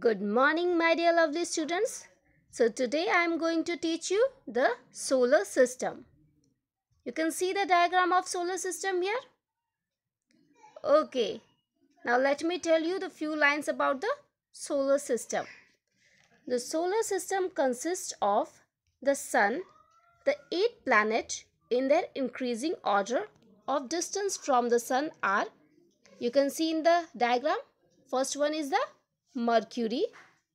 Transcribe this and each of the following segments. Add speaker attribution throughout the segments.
Speaker 1: Good morning my dear lovely students. So today I am going to teach you the solar system. You can see the diagram of solar system here. Okay. Now let me tell you the few lines about the solar system. The solar system consists of the sun, the eight planets in their increasing order of distance from the sun are you can see in the diagram first one is the Mercury,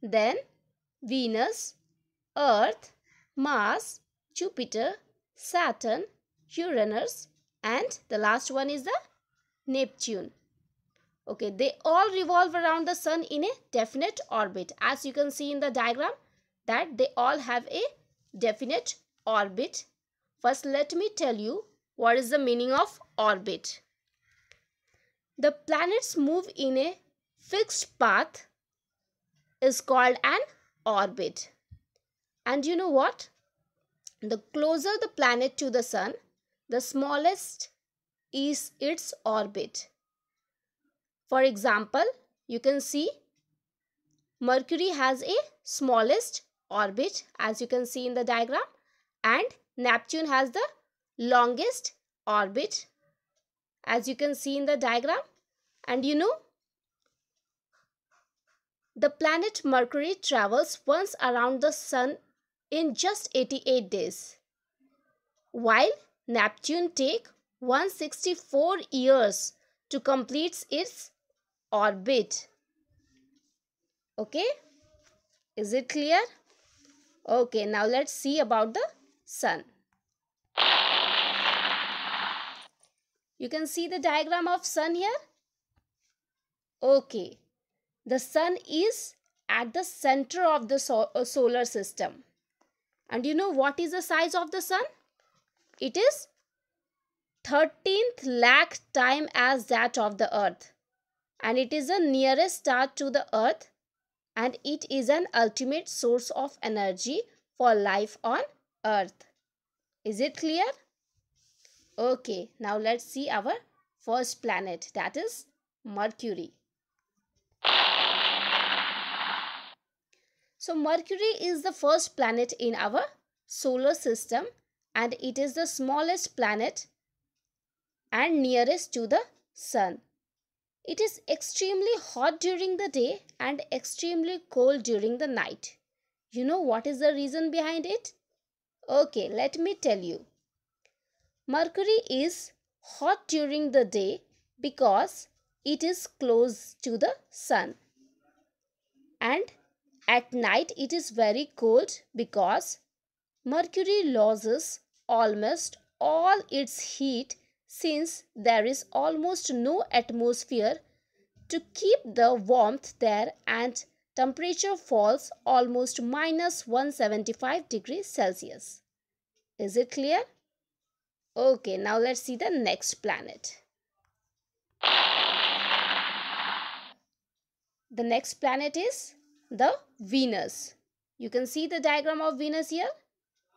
Speaker 1: then Venus, Earth, Mars, Jupiter, Saturn, Uranus, and the last one is the Neptune. Okay, they all revolve around the sun in a definite orbit. As you can see in the diagram that they all have a definite orbit. First, let me tell you what is the meaning of orbit. The planets move in a fixed path is called an orbit. And you know what? The closer the planet to the sun, the smallest is its orbit. For example, you can see Mercury has a smallest orbit as you can see in the diagram and Neptune has the longest orbit as you can see in the diagram and you know the planet Mercury travels once around the Sun in just 88 days, while Neptune takes 164 years to complete its orbit. Okay, is it clear? Okay, now let's see about the Sun. You can see the diagram of Sun here. Okay. The sun is at the center of the so uh, solar system. And you know what is the size of the sun? It is 13th lakh time as that of the earth. And it is the nearest star to the earth. And it is an ultimate source of energy for life on earth. Is it clear? Okay, now let's see our first planet that is Mercury. So Mercury is the first planet in our solar system and it is the smallest planet and nearest to the sun. It is extremely hot during the day and extremely cold during the night. You know what is the reason behind it? Okay, let me tell you. Mercury is hot during the day because it is close to the sun and at night, it is very cold because Mercury loses almost all its heat since there is almost no atmosphere to keep the warmth there and temperature falls almost minus 175 degrees Celsius. Is it clear? Okay, now let's see the next planet. The next planet is the Venus. You can see the diagram of Venus here?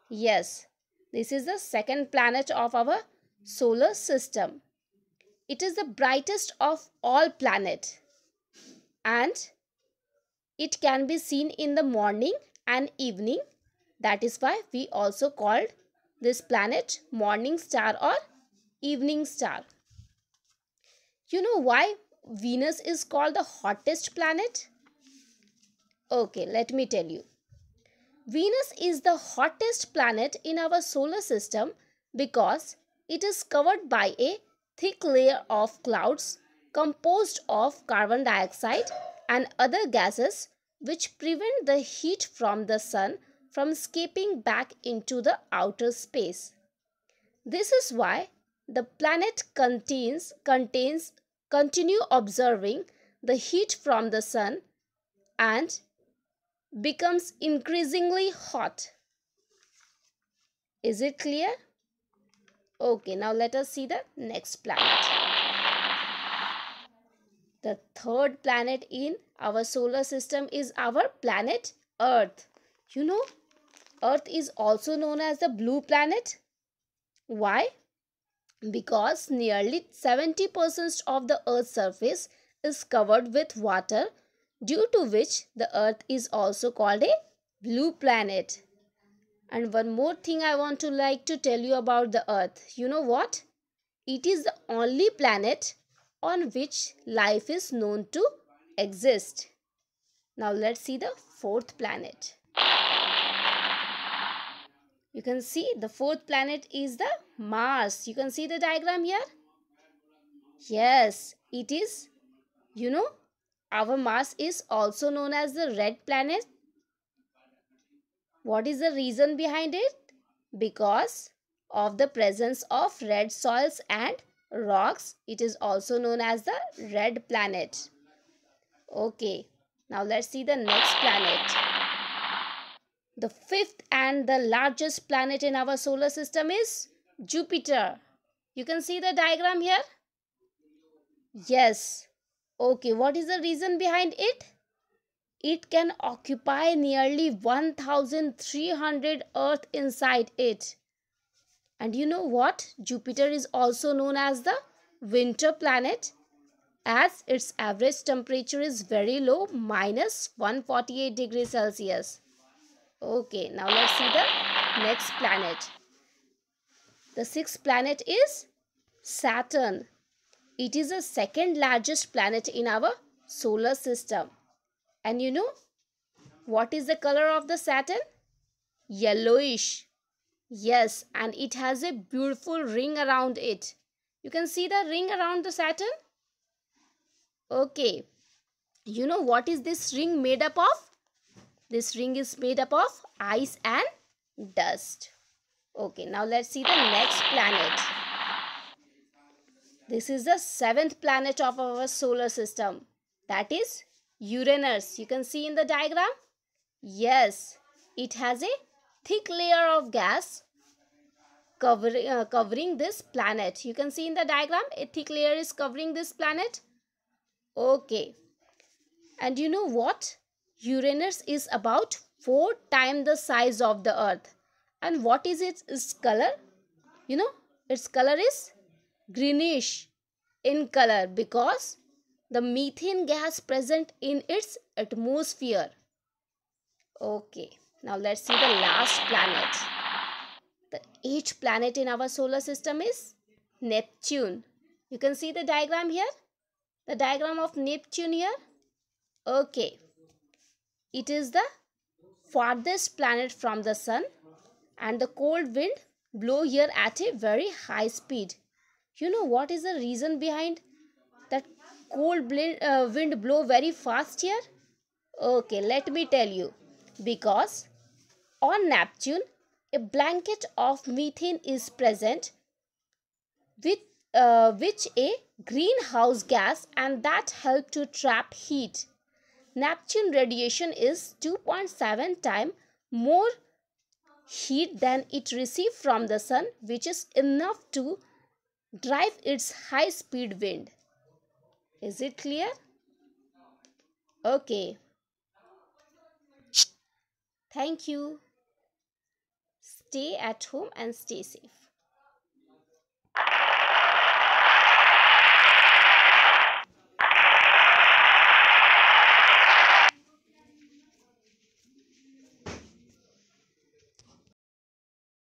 Speaker 1: Yes, this is the second planet of our solar system. It is the brightest of all planet, and it can be seen in the morning and evening. That is why we also called this planet morning star or evening star. You know why Venus is called the hottest planet? Okay, let me tell you. Venus is the hottest planet in our solar system because it is covered by a thick layer of clouds composed of carbon dioxide and other gases which prevent the heat from the sun from escaping back into the outer space. This is why the planet contains contains continue observing the heat from the sun and becomes increasingly hot. Is it clear? Okay, now let us see the next planet. The third planet in our solar system is our planet Earth. You know, Earth is also known as the blue planet. Why? Because nearly 70% of the Earth's surface is covered with water due to which the earth is also called a blue planet and one more thing i want to like to tell you about the earth you know what it is the only planet on which life is known to exist now let's see the fourth planet you can see the fourth planet is the mars you can see the diagram here yes it is you know our Mars is also known as the red planet. What is the reason behind it? Because of the presence of red soils and rocks, it is also known as the red planet. Okay, now let's see the next planet. The fifth and the largest planet in our solar system is Jupiter. You can see the diagram here. Yes, Okay, what is the reason behind it? It can occupy nearly 1300 Earth inside it. And you know what? Jupiter is also known as the winter planet as its average temperature is very low minus 148 degrees Celsius. Okay, now let's see the next planet. The sixth planet is Saturn. It is the second largest planet in our solar system. And you know, what is the color of the Saturn? Yellowish. Yes, and it has a beautiful ring around it. You can see the ring around the Saturn? Okay. You know what is this ring made up of? This ring is made up of ice and dust. Okay, now let's see the next planet. This is the seventh planet of our solar system. That is Uranus. You can see in the diagram. Yes, it has a thick layer of gas covering, uh, covering this planet. You can see in the diagram, a thick layer is covering this planet. Okay. And you know what? Uranus is about 4 times the size of the earth. And what is its, its color? You know, its color is greenish in color because the methane gas present in its atmosphere. Okay, now let's see the last planet. The eighth planet in our solar system is Neptune. You can see the diagram here. The diagram of Neptune here. Okay. It is the farthest planet from the sun and the cold wind blow here at a very high speed you know what is the reason behind that cold blin- uh, wind blow very fast here okay let me tell you because on neptune a blanket of methane is present with uh, which a greenhouse gas and that help to trap heat neptune radiation is 2.7 time more heat than it receive from the sun which is enough to drive its high speed wind. Is it clear? Okay. Thank you. Stay at home and stay safe.